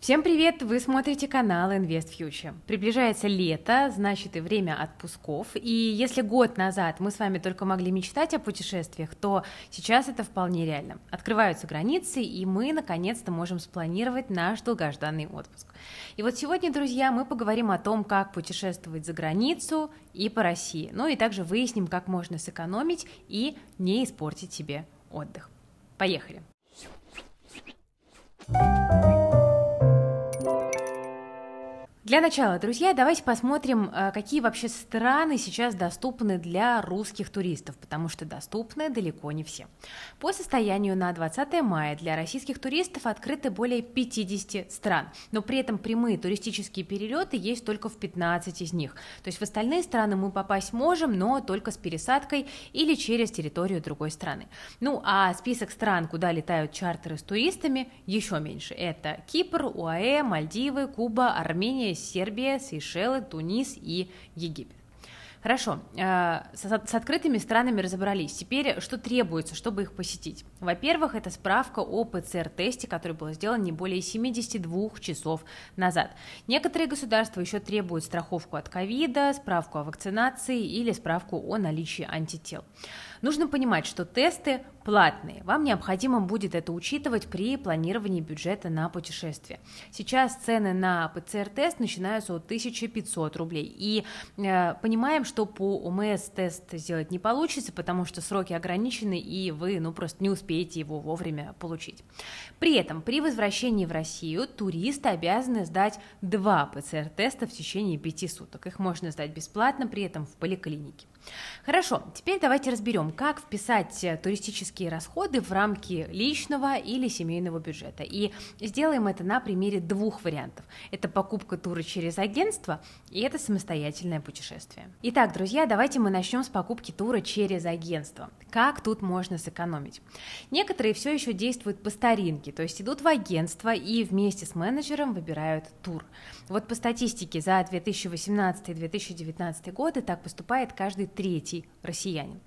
Всем привет! Вы смотрите канал Invest Future. Приближается лето, значит и время отпусков. И если год назад мы с вами только могли мечтать о путешествиях, то сейчас это вполне реально. Открываются границы, и мы наконец-то можем спланировать наш долгожданный отпуск. И вот сегодня, друзья, мы поговорим о том, как путешествовать за границу и по России. Ну и также выясним, как можно сэкономить и не испортить себе отдых. Поехали! Для начала, друзья, давайте посмотрим, э, какие вообще страны сейчас доступны для русских туристов, потому что доступны далеко не все. По состоянию на 20 мая для российских туристов открыты более 50 стран, но при этом прямые туристические перелеты есть только в 15 из них. То есть в остальные страны мы попасть можем, но только с пересадкой или через территорию другой страны. Ну а список стран, куда летают чартеры с туристами, еще меньше. Это Кипр, УАЭ, Мальдивы, Куба, Армения остальные Сербия, Сейшелы, Тунис и Египет. Хорошо, э, с открытыми странами разобрались. Теперь что требуется, чтобы их посетить? Во-первых, это справка о ПЦР-тесте, который был сделан не более 72 часов назад. Некоторые государства еще требуют страховку от ковида, справку о вакцинации или справку о наличии антител. Нужно понимать, что тесты платные. Вам необходимо будет это учитывать при планировании бюджета на путешествие. Сейчас цены на ПЦР-тест начинаются от 1500 рублей. И э, понимаем, что по ОМС эм тест сделать не получится, потому что сроки ограничены, и вы ну, просто не успеете его вовремя получить. При этом при возвращении в Россию туристы обязаны сдать два ПЦР-теста в течение 5 суток. Их можно сдать бесплатно, при этом в поликлинике. Хорошо, теперь давайте разберем, как вписать э, туристические расходы в рамки личного или семейного бюджета. И сделаем это на примере двух вариантов. Это покупка тура через агентство и это самостоятельное путешествие. Итак, друзья, давайте мы начнем с покупки тура через агентство. Как тут можно сэкономить? Некоторые все еще действуют по старинке, то есть идут в агентство и вместе с менеджером выбирают тур. Вот по статистике за 2018-2019 годы так поступает каждый каждый россиянин.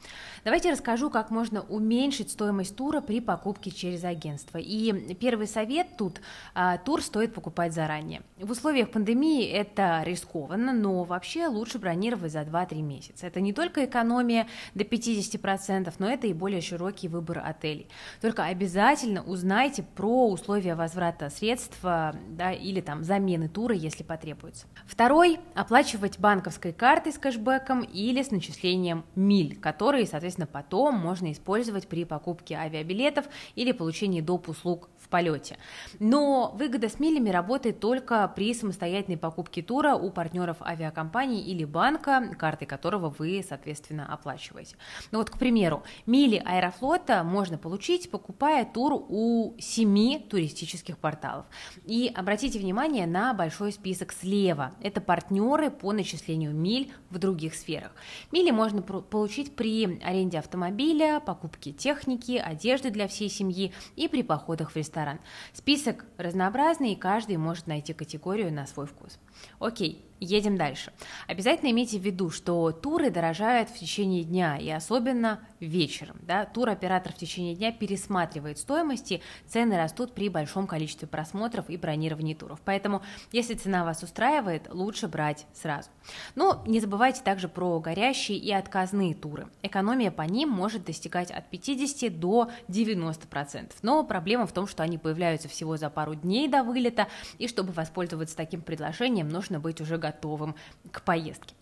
Давайте расскажу, как можно уменьшить стоимость тура при покупке через агентство. И первый совет тут а, тур стоит покупать заранее. В условиях пандемии это рискованно, но вообще лучше бронировать за 2-3 месяца. Это не только экономия до 50%, но это и более широкий выбор отелей. Только обязательно узнайте про условия возврата средств а, да, или там замены тура, если потребуется. Второй – оплачивать банковской картой с кэшбэком или с начислением перечислением миль, которые, соответственно, потом можно использовать при покупке авиабилетов или получении доп. услуг в полете. Но выгода с милями работает только при самостоятельной покупке тура у партнеров авиакомпании или банка, карты которого вы, соответственно, оплачиваете. Ну вот, к примеру, мили Аэрофлота можно получить, покупая тур у семи туристических порталов. И обратите внимание на большой список слева. Это партнеры по начислению миль в других сферах. Мили можно получить при аренде автомобиля, покупке техники, одежды для всей семьи и при походах в ресторан ресторан. Список разнообразный, и каждый может найти категорию на свой вкус. Окей, едем дальше. Обязательно имейте в виду, что туры дорожают в течение дня, и особенно вечером. Да? Туроператор в течение дня пересматривает стоимости, цены растут при большом количестве просмотров и бронировании туров. Поэтому, если цена вас устраивает, лучше брать сразу. Но не забывайте также про горящие и отказные туры. Экономия по ним может достигать от 50 до 90%. Но проблема в том, что они появляются всего за пару дней до вылета, и чтобы воспользоваться таким предложением, нужно быть уже готовым к поездке.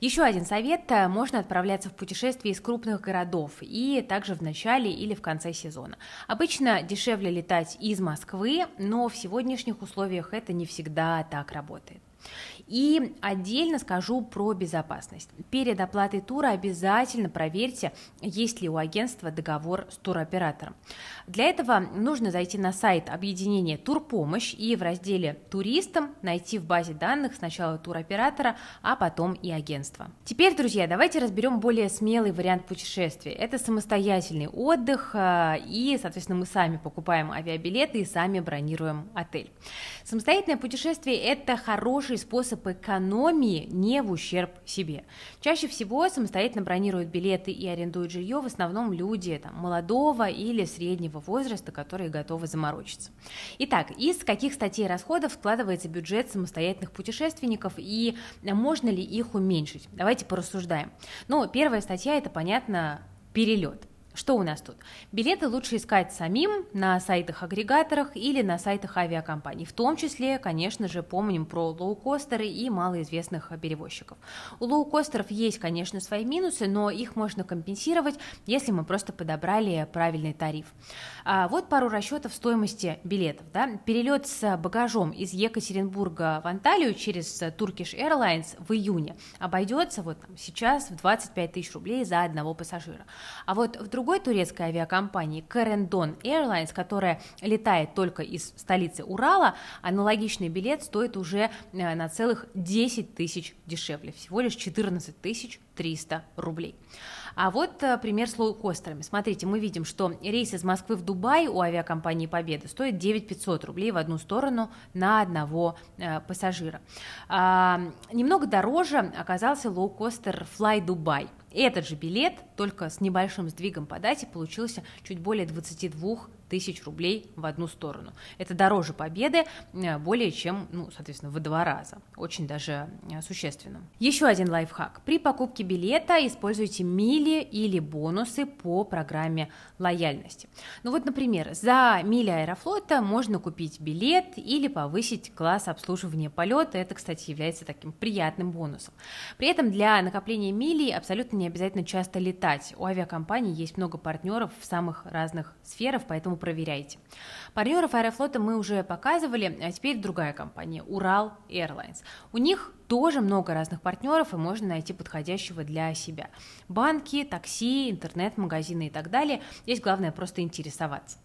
Еще один совет. Э, можно отправляться в путешествие из крупных городов и также в начале или в конце сезона. Обычно дешевле летать из Москвы, но в сегодняшних условиях это не всегда так работает. И отдельно скажу про безопасность. Перед оплатой тура обязательно проверьте, есть ли у агентства договор с туроператором. Для этого нужно зайти на сайт объединения «Турпомощь» и в разделе «Туристам» найти в базе данных сначала туроператора, а потом и агентство Теперь, друзья, давайте разберем более смелый вариант путешествия. Это самостоятельный отдых, э, и, соответственно, мы сами покупаем авиабилеты и сами бронируем отель. Самостоятельное путешествие – это хороший способ принцип экономии не в ущерб себе. Чаще всего самостоятельно бронируют билеты и арендуют жилье в основном люди там, молодого или среднего возраста, которые готовы заморочиться. Итак, из каких статей расходов складывается бюджет самостоятельных путешественников и можно ли их уменьшить? Давайте порассуждаем. Ну, первая статья это, понятно, перелет. Что у нас тут? Билеты лучше искать самим на сайтах-агрегаторах или на сайтах авиакомпаний. В том числе, конечно же, помним про лоукостеры и малоизвестных перевозчиков. У лоукостеров есть, конечно, свои минусы, но их можно компенсировать, если мы просто подобрали правильный тариф. А вот пару расчетов стоимости билетов. Да? Перелет с багажом из Екатеринбурга в Анталию через Turkish Airlines в июне обойдется вот там, сейчас в 25 тысяч рублей за одного пассажира. А вот в другом другой турецкой авиакомпании Карендон Airlines, которая летает только из столицы Урала, аналогичный билет стоит уже э, на целых 10 тысяч дешевле, всего лишь 14 300 рублей. А вот э, пример с лоукостерами. Смотрите, мы видим, что рейс из Москвы в Дубай у авиакомпании Победа стоит 9 500 рублей в одну сторону на одного э, пассажира. А, немного дороже оказался лоукостер Fly Dubai. Этот же билет, только с небольшим сдвигом по дате, получился чуть более 22 тысяч рублей в одну сторону. Это дороже победы э, более чем, ну, соответственно, в два раза. Очень даже э, существенно. Еще один лайфхак. При покупке билета используйте мили или бонусы по программе лояльности. Ну вот, например, за мили Аэрофлота можно купить билет или повысить класс обслуживания полета. Это, кстати, является таким приятным бонусом. При этом для накопления мили абсолютно не обязательно часто летать. У авиакомпаний есть много партнеров в самых разных сферах, поэтому проверяйте. Партнеров Аэрофлота мы уже показывали, а теперь другая компания – Урал Airlines. У них тоже много разных партнеров, и можно найти подходящего для себя. Банки, такси, интернет-магазины и так далее. Здесь главное просто интересоваться.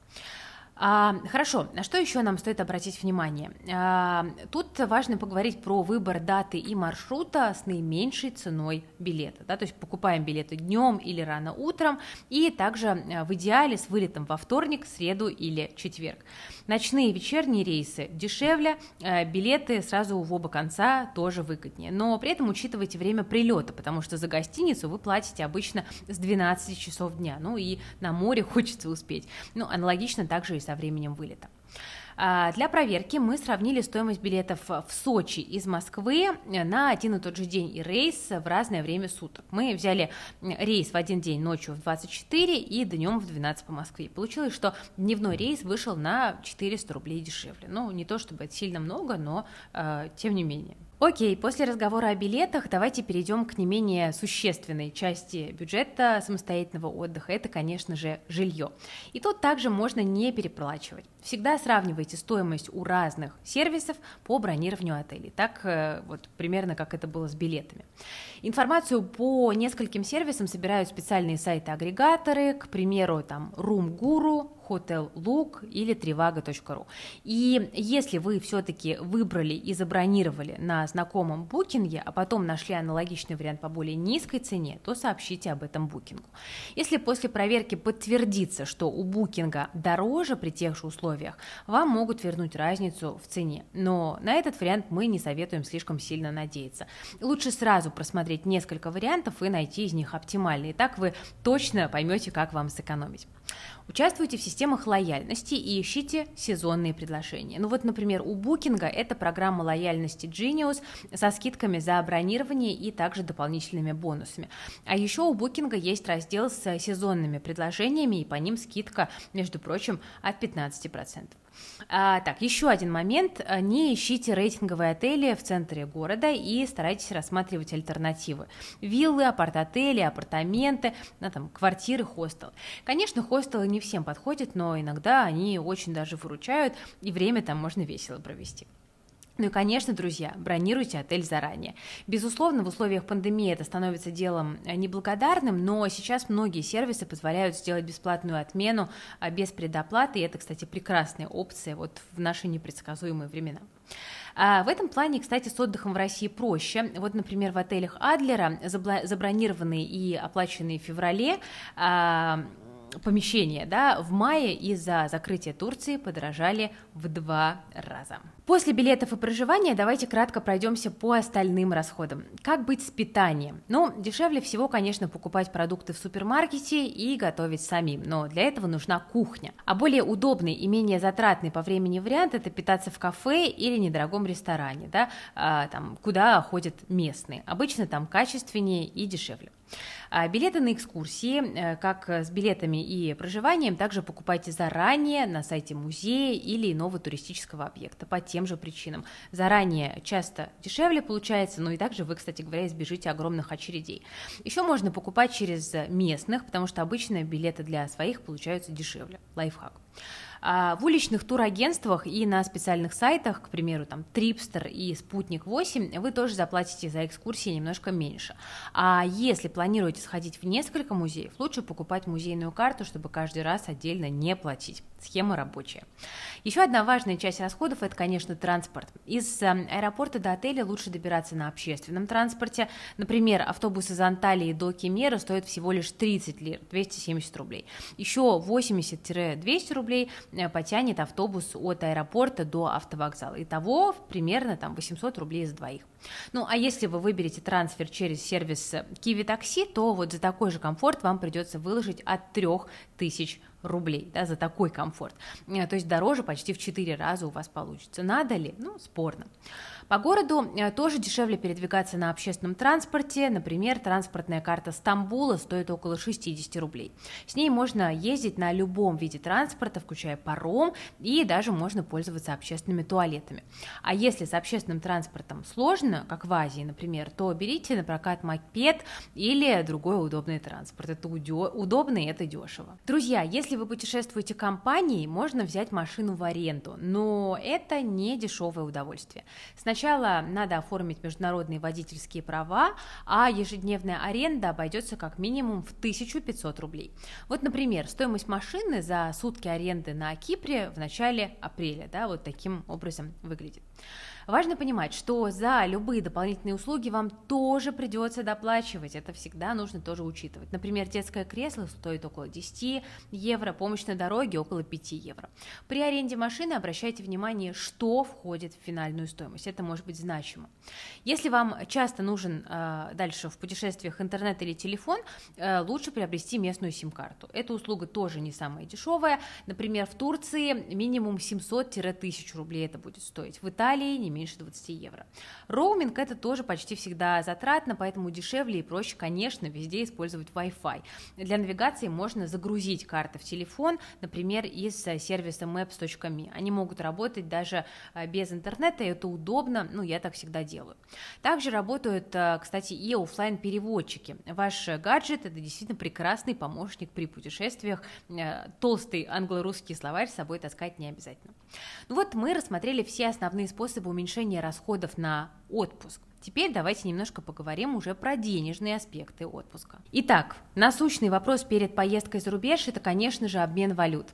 А, хорошо, на что еще нам стоит обратить внимание? А, тут важно поговорить про выбор даты и маршрута с наименьшей ценой билета. Да, то есть покупаем билеты днем или рано утром, и также э, в идеале с вылетом во вторник, среду или четверг. Ночные и вечерние рейсы дешевле, э, билеты сразу в оба конца тоже выгоднее. Но при этом учитывайте время прилета, потому что за гостиницу вы платите обычно с 12 часов дня. Ну и на море хочется успеть. Ну, аналогично также и со временем вылета. А, для проверки мы сравнили стоимость билетов в Сочи из Москвы э, на один и тот же день и рейс в разное время суток. Мы взяли рейс в один день ночью в 24 и днем в 12 по Москве. Получилось, что дневной рейс вышел на 400 рублей дешевле. Ну, не то чтобы это сильно много, но э, тем не менее. Окей, после разговора о билетах давайте перейдем к не менее существенной части бюджета самостоятельного отдыха. Это, конечно же, жилье. И тут также можно не переплачивать. Всегда сравнивайте стоимость у разных сервисов по бронированию отелей. Так э, вот примерно как это было с билетами. Информацию по нескольким сервисам собирают специальные сайты-агрегаторы, к примеру, там Room Guru, hotellook или trivago.ru. И если вы все-таки выбрали и забронировали на знакомом букинге, а потом нашли аналогичный вариант по более низкой цене, то сообщите об этом букингу. Если после проверки подтвердится, что у букинга дороже при тех же условиях, вам могут вернуть разницу в цене. Но на этот вариант мы не советуем слишком сильно надеяться. Лучше сразу просмотреть несколько вариантов и найти из них оптимальный. Так вы точно поймете, как вам сэкономить. Участвуйте в системах лояльности и ищите сезонные предложения. Ну вот, например, у Букинга это программа лояльности Genius со скидками за бронирование и также дополнительными бонусами. А еще у Букинга есть раздел с сезонными предложениями, и по ним скидка, между прочим, от 15%. А, так, еще один момент. А, не ищите рейтинговые отели в центре города и старайтесь рассматривать альтернативы. Виллы, апарт-отели, апартаменты, ну, там, квартиры, хостелы. Конечно, хостелы не всем подходят, но иногда они очень даже выручают, и время там можно весело провести. Ну и, конечно, друзья, бронируйте отель заранее. Безусловно, в условиях пандемии это становится делом э, неблагодарным, но сейчас многие сервисы позволяют сделать бесплатную отмену а, без предоплаты, и это, кстати, прекрасная опция вот в наши непредсказуемые времена. А, в этом плане, кстати, с отдыхом в России проще. Вот, например, в отелях Адлера забронированные и оплаченные в феврале а, помещения, да, в мае из-за закрытия Турции подорожали в два раза. После билетов и проживания давайте кратко пройдемся по остальным расходам. Как быть с питанием? Ну, дешевле всего, конечно, покупать продукты в супермаркете и готовить самим, но для этого нужна кухня. А более удобный и менее затратный по времени вариант – это питаться в кафе или недорогом ресторане, да, а, там, куда ходят местные. Обычно там качественнее и дешевле. А, билеты на экскурсии, э, как с билетами и проживанием, также покупайте заранее на сайте музея или иного туристического объекта по тем же причинам. Заранее часто дешевле получается, но и также вы, кстати говоря, избежите огромных очередей. Еще можно покупать через местных, потому что обычно билеты для своих получаются дешевле. Лайфхак. А, в уличных турагентствах и на специальных сайтах, к примеру, там Tripster и Спутник 8, вы тоже заплатите за экскурсии немножко меньше. А если планируете сходить в несколько музеев, лучше покупать музейную карту, чтобы каждый раз отдельно не платить. Схема рабочая. Еще одна важная часть расходов – это, конечно, транспорт. Из э, аэропорта до отеля лучше добираться на общественном транспорте. Например, автобус из Анталии до Кемера стоит всего лишь 30 лир, 270 рублей. Еще 80-200 рублей э, потянет автобус от аэропорта до автовокзала. Итого примерно там 800 рублей за двоих. Ну, а если вы выберете трансфер через сервис Kiwi э, Taxi, то вот за такой же комфорт вам придется выложить от 3000 рублей рублей да, за такой комфорт. Э, то есть дороже почти в 4 раза у вас получится. Надо ли? Ну, спорно. По городу э, тоже дешевле передвигаться на общественном транспорте. Например, транспортная карта Стамбула стоит около 60 рублей. С ней можно ездить на любом виде транспорта, включая паром, и даже можно пользоваться общественными туалетами. А если с общественным транспортом сложно, как в Азии, например, то берите на прокат мопед или другой удобный транспорт. Это удобно и это дешево. Друзья, если если вы путешествуете компанией, можно взять машину в аренду, но это не дешевое удовольствие. Сначала надо оформить международные водительские права, а ежедневная аренда обойдется как минимум в 1500 рублей. Вот, например, стоимость машины за сутки аренды на Кипре в начале апреля, да, вот таким образом выглядит. Важно понимать, что за любые дополнительные услуги вам тоже придется доплачивать, это всегда нужно тоже учитывать. Например, детское кресло стоит около 10 евро, помощь на дороге около 5 евро. При аренде машины обращайте внимание, что входит в финальную стоимость, это может быть значимо. Если вам часто нужен э, дальше в путешествиях интернет или телефон, э, лучше приобрести местную сим-карту. Эта услуга тоже не самая дешевая, например, в Турции минимум 700-1000 рублей это будет стоить, в Италии не меньше меньше 20 евро. Роуминг это тоже почти всегда затратно, поэтому дешевле и проще, конечно, везде использовать Wi-Fi. Для навигации можно загрузить карты в телефон, например, из э, сервиса maps.me. Они могут работать даже э, без интернета, и это удобно, ну, я так всегда делаю. Также работают, э, кстати, и офлайн переводчики Ваш гаджет – это действительно прекрасный помощник при путешествиях. Толстый англо-русский словарь с собой таскать не обязательно. Ну вот мы рассмотрели все основные способы уменьшение расходов на отпуск. Теперь давайте немножко поговорим уже про денежные аспекты отпуска. Итак, насущный вопрос перед поездкой за рубеж – это, конечно же, обмен валют.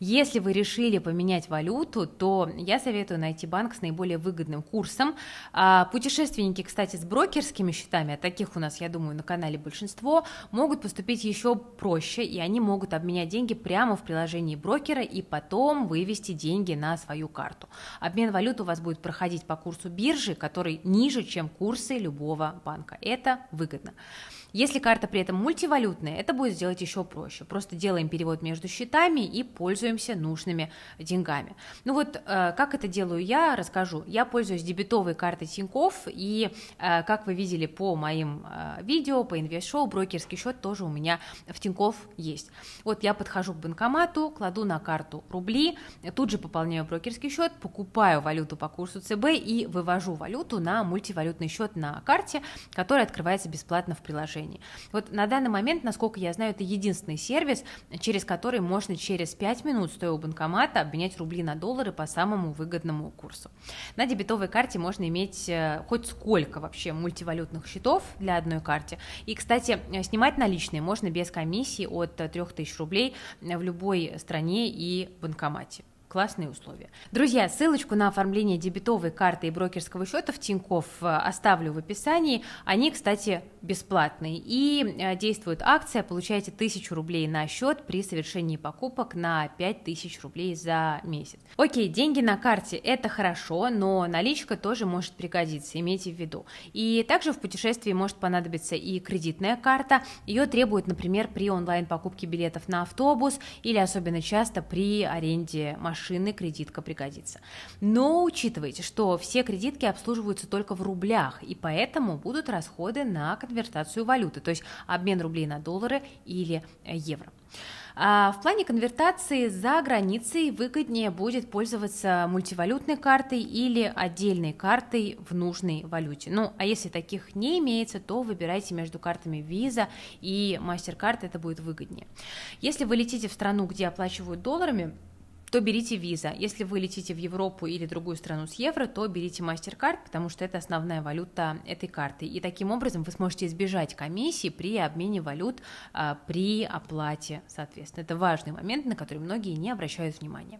Если вы решили поменять валюту, то я советую найти банк с наиболее выгодным курсом. А, путешественники, кстати, с брокерскими счетами, а таких у нас, я думаю, на канале большинство, могут поступить еще проще, и они могут обменять деньги прямо в приложении брокера и потом вывести деньги на свою карту. Обмен валют у вас будет проходить по курсу биржи, который ниже, чем курсы любого банка. Это выгодно. Если карта при этом мультивалютная, это будет сделать еще проще. Просто делаем перевод между счетами и пользуемся нужными деньгами. Ну вот, э, как это делаю я, расскажу. Я пользуюсь дебетовой картой Тиньков и, э, как вы видели по моим э, видео, по инвест-шоу, брокерский счет тоже у меня в Тиньков есть. Вот я подхожу к банкомату, кладу на карту рубли, тут же пополняю брокерский счет, покупаю валюту по курсу ЦБ и вывожу валюту на мультивалютный счет на карте, который открывается бесплатно в приложении приложений. Вот на данный момент, насколько я знаю, это единственный сервис, через который можно через 5 минут, стоя у банкомата, обменять рубли на доллары по самому выгодному курсу. На дебетовой карте можно иметь э, хоть сколько вообще мультивалютных счетов для одной карты. И, кстати, снимать наличные можно без комиссии от 3000 рублей в любой стране и банкомате классные условия. Друзья, ссылочку на оформление дебетовой карты и брокерского счета в Тинькофф э, оставлю в описании. Они, кстати, бесплатный. И э, действует акция, получаете 1000 рублей на счет при совершении покупок на 5000 рублей за месяц. Окей, деньги на карте это хорошо, но наличка тоже может пригодиться, имейте в виду. И также в путешествии может понадобиться и кредитная карта, ее требуют, например, при онлайн покупке билетов на автобус или особенно часто при аренде машины кредитка пригодится. Но учитывайте, что все кредитки обслуживаются только в рублях, и поэтому будут расходы на конвертацию валюты, то есть обмен рублей на доллары или э, евро. А, в плане конвертации за границей выгоднее будет пользоваться мультивалютной картой или отдельной картой в нужной валюте. Ну, а если таких не имеется, то выбирайте между картами Visa и MasterCard, это будет выгоднее. Если вы летите в страну, где оплачивают долларами, то берите виза. Если вы летите в Европу или другую страну с евро, то берите MasterCard, потому что это основная валюта этой карты. И таким образом вы сможете избежать комиссии при обмене валют а, при оплате, соответственно. Это важный момент, на который многие не обращают внимания.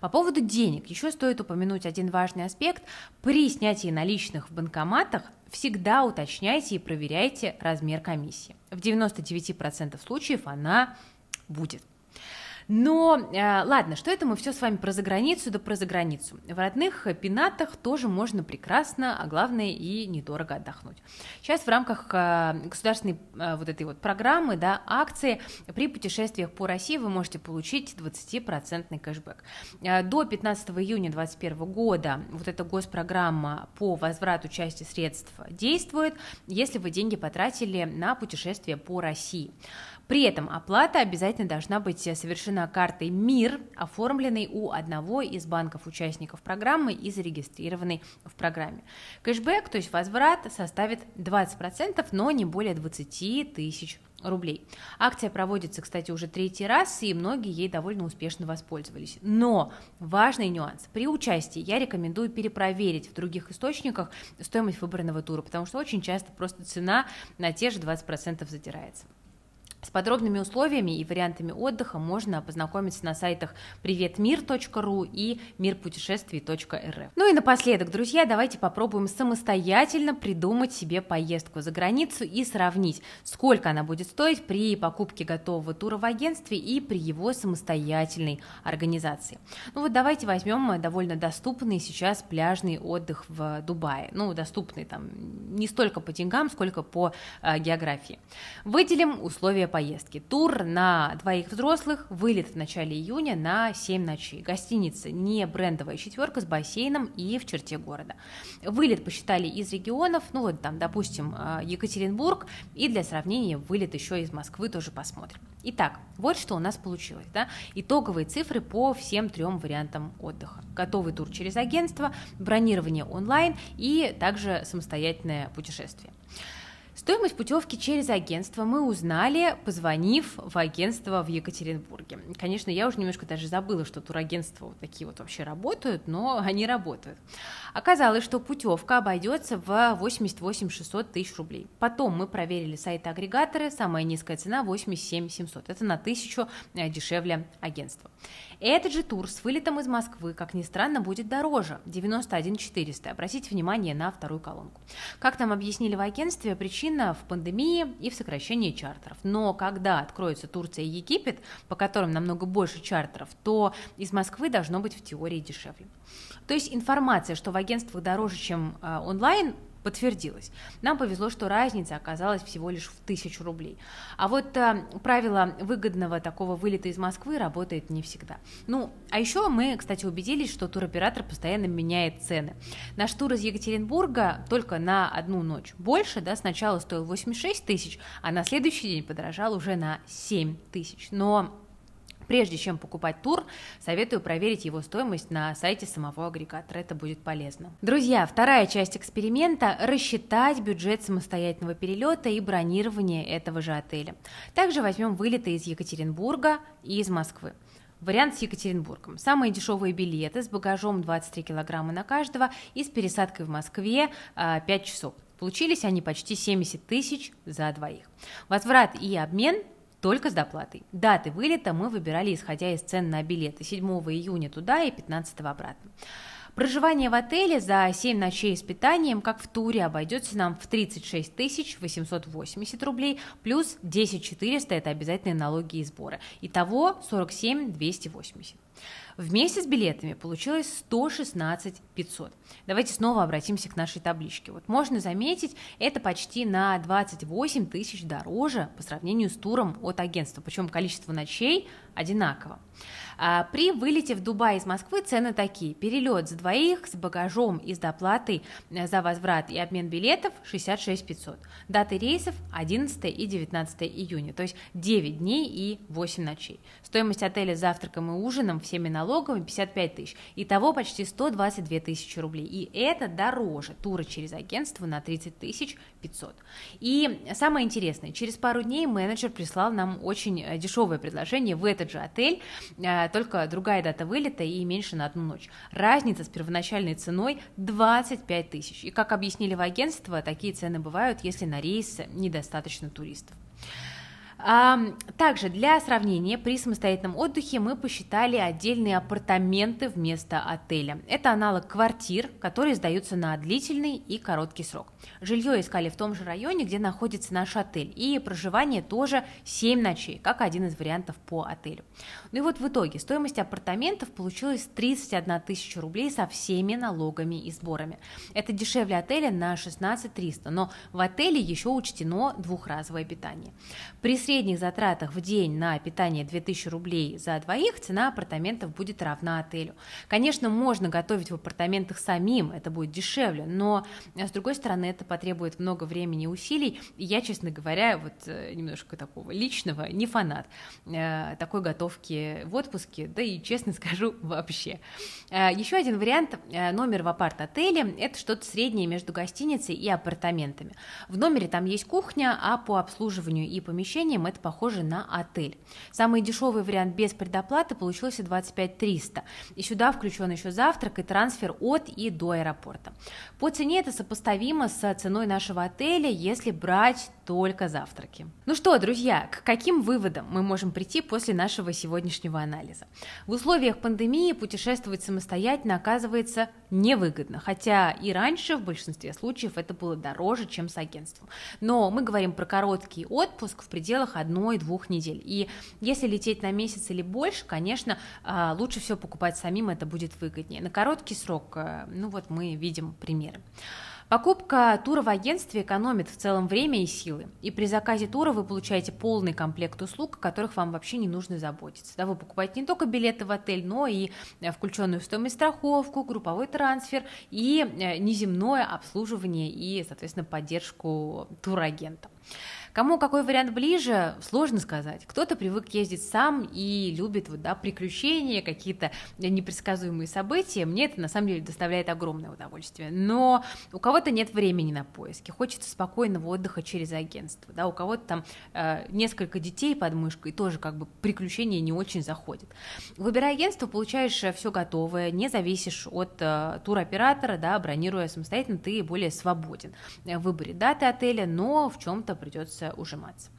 По поводу денег еще стоит упомянуть один важный аспект. При снятии наличных в банкоматах всегда уточняйте и проверяйте размер комиссии. В 99% случаев она будет. Но э, ладно, что это мы все с вами про заграницу, да про заграницу. В родных э, пенатах тоже можно прекрасно, а главное и недорого отдохнуть. Сейчас в рамках э, государственной э, вот этой вот программы, да, акции при путешествиях по России вы можете получить 20% кэшбэк. Э, до 15 июня 2021 года вот эта госпрограмма по возврату части средств действует, если вы деньги потратили на путешествие по России. При этом оплата обязательно должна быть э, совершена картой МИР, оформленной у одного из банков-участников программы и зарегистрированной в программе. Кэшбэк, то есть возврат, составит 20%, но не более 20 тысяч рублей. Акция проводится, кстати, уже третий раз, и многие ей довольно успешно воспользовались. Но важный нюанс. При участии я рекомендую перепроверить в других источниках стоимость выбранного тура, потому что очень часто просто цена на те же 20% затирается. С подробными условиями и вариантами отдыха можно познакомиться на сайтах приветмир.ру и мирпутешествий.рф. Ну и напоследок, друзья, давайте попробуем самостоятельно придумать себе поездку за границу и сравнить, сколько она будет стоить при покупке готового тура в агентстве и при его самостоятельной организации. Ну вот давайте возьмем довольно доступный сейчас пляжный отдых в Дубае. Ну, доступный там не столько по деньгам, сколько по э, географии. Выделим условия поездки. Тур на двоих взрослых, вылет в начале июня на 7 ночей. Гостиница не брендовая четверка с бассейном и в черте города. Вылет посчитали из регионов, ну вот там, допустим, а, Екатеринбург, и для сравнения вылет еще из Москвы тоже посмотрим. Итак, вот что у нас получилось. Да? Итоговые цифры по всем трем вариантам отдыха. Готовый тур через агентство, бронирование онлайн и также самостоятельное путешествие. Стоимость путевки через агентство мы узнали, позвонив в агентство в Екатеринбурге. Конечно, я уже немножко даже забыла, что турагентства вот такие вот вообще работают, но они работают. Оказалось, что путевка обойдется в 88 600 тысяч рублей. Потом мы проверили сайты агрегаторы, самая низкая цена 87 700, это на тысячу э, дешевле агентства. Этот же тур с вылетом из Москвы, как ни странно, будет дороже, 91 400, обратите внимание на вторую колонку. Как нам объяснили в агентстве, причина причина в пандемии и в сокращении чартеров. Но когда откроются Турция и Египет, по которым намного больше чартеров, то из Москвы должно быть в теории дешевле. То есть информация, что в агентствах дороже, чем э, онлайн, подтвердилось. Нам повезло, что разница оказалась всего лишь в тысячу рублей. А вот э, правило выгодного такого вылета из Москвы работает не всегда. Ну, а еще мы, кстати, убедились, что туроператор постоянно меняет цены. Наш тур из Екатеринбурга только на одну ночь. Больше, да, сначала стоил 86 тысяч, а на следующий день подорожал уже на 7 тысяч. Но Прежде чем покупать тур, советую проверить его стоимость на сайте самого агрегатора, это будет полезно. Друзья, вторая часть эксперимента – рассчитать бюджет самостоятельного перелета и бронирование этого же отеля. Также возьмем вылеты из Екатеринбурга и из Москвы. Вариант с Екатеринбургом. Самые дешевые билеты с багажом 23 килограмма на каждого и с пересадкой в Москве 5 а, часов. Получились они почти 70 тысяч за двоих. Возврат и обмен только с доплатой. Даты вылета мы выбирали, исходя из цен на билеты 7 июня туда и 15 обратно. Проживание в отеле за 7 ночей с питанием, как в туре, обойдется нам в 36 880 рублей, плюс 10 400 – это обязательные налоги и сборы. Итого 47 280. Вместе с билетами получилось 116 500. Давайте снова обратимся к нашей табличке. Вот можно заметить, это почти на 28 тысяч дороже по сравнению с туром от агентства, причем количество ночей одинаково. А, при вылете в Дубай из Москвы цены такие. Перелет за двоих с багажом и с доплатой э, за возврат и обмен билетов 66 500. Даты рейсов 11 и 19 июня, то есть 9 дней и 8 ночей. Стоимость отеля с завтраком и ужином всеми налогами 55 тысяч. Итого почти 122 тысячи рублей. И это дороже тура через агентство на 30 тысяч 500. И самое интересное, через пару дней менеджер прислал нам очень э, дешевое предложение в этот же отель, э, только другая дата вылета и меньше на одну ночь. Разница с первоначальной ценой 25 тысяч. И как объяснили в агентство, такие цены бывают, если на рейсы недостаточно туристов. Также для сравнения при самостоятельном отдыхе мы посчитали отдельные апартаменты вместо отеля. Это аналог квартир, которые сдаются на длительный и короткий срок. Жилье искали в том же районе, где находится наш отель, и проживание тоже 7 ночей, как один из вариантов по отелю. Ну и вот в итоге стоимость апартаментов получилась 31 тысяча рублей со всеми налогами и сборами. Это дешевле отеля на 16 300, но в отеле еще учтено двухразовое питание. При среднем средних затратах в день на питание 2000 рублей за двоих цена апартаментов будет равна отелю. Конечно, можно готовить в апартаментах самим, это будет дешевле, но, э, с другой стороны, это потребует много времени и усилий, и я, честно говоря, вот э, немножко такого личного, не фанат э, такой готовки в отпуске, да и, честно скажу, вообще. Еще один вариант номер в апарт-отеле, это что-то среднее между гостиницей и апартаментами. В номере там есть кухня, а по обслуживанию и помещениям отелем, это похоже на отель. Самый дешевый вариант без предоплаты получился 25 300, и сюда включен еще завтрак и трансфер от и до аэропорта. По цене это сопоставимо с ценой нашего отеля, если брать только завтраки. Ну что, друзья, к каким выводам мы можем прийти после нашего сегодняшнего анализа? В условиях пандемии путешествовать самостоятельно оказывается невыгодно, хотя и раньше в большинстве случаев это было дороже, чем с агентством. Но мы говорим про короткий отпуск в пределах пределах одной-двух недель. И если лететь на месяц или больше, конечно, а, лучше все покупать самим, это будет выгоднее. На короткий срок, э, ну вот мы видим примеры. Покупка тура в агентстве экономит в целом время и силы. И при заказе тура вы получаете полный комплект услуг, о которых вам вообще не нужно заботиться. Да, вы покупаете не только билеты в отель, но и э, включенную в стоимость страховку, групповой трансфер и э, неземное обслуживание и, соответственно, поддержку турагента. Кому какой вариант ближе, сложно сказать. Кто-то привык ездить сам и любит вот, да, приключения, какие-то непредсказуемые события. Мне это на самом деле доставляет огромное удовольствие. Но у кого-то нет времени на поиски, хочется спокойного отдыха через агентство. Да, у кого-то там э, несколько детей под мышкой, тоже как бы приключения не очень заходят. Выбирая агентство, получаешь э, все готовое, не зависишь от э, туроператора, да, бронируя самостоятельно, ты более свободен в выборе даты отеля, но в чем-то придется ужимать.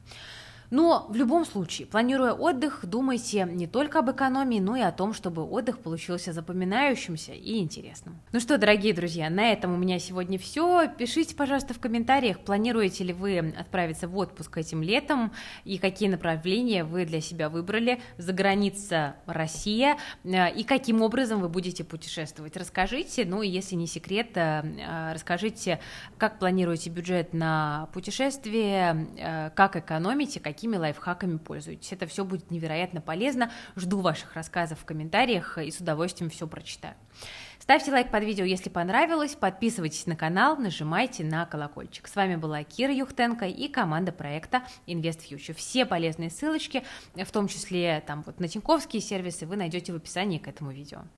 Но в любом случае, планируя отдых, думайте не только об экономии, но и о том, чтобы отдых получился запоминающимся и интересным. Ну что, дорогие друзья, на этом у меня сегодня все. Пишите, пожалуйста, в комментариях, планируете ли вы отправиться в отпуск этим летом и какие направления вы для себя выбрали, за граница Россия, э, и каким образом вы будете путешествовать. Расскажите, ну и если не секрет, э, э, расскажите, как планируете бюджет на путешествие, как экономите, какие какими лайфхаками пользуетесь. Это все будет невероятно полезно. Жду ваших рассказов в комментариях и с удовольствием все прочитаю. Ставьте лайк под видео, если понравилось, подписывайтесь на канал, нажимайте на колокольчик. С вами была Кира Юхтенко и команда проекта Invest Future. Все полезные ссылочки, в том числе там вот на Тиньковские сервисы, вы найдете в описании к этому видео.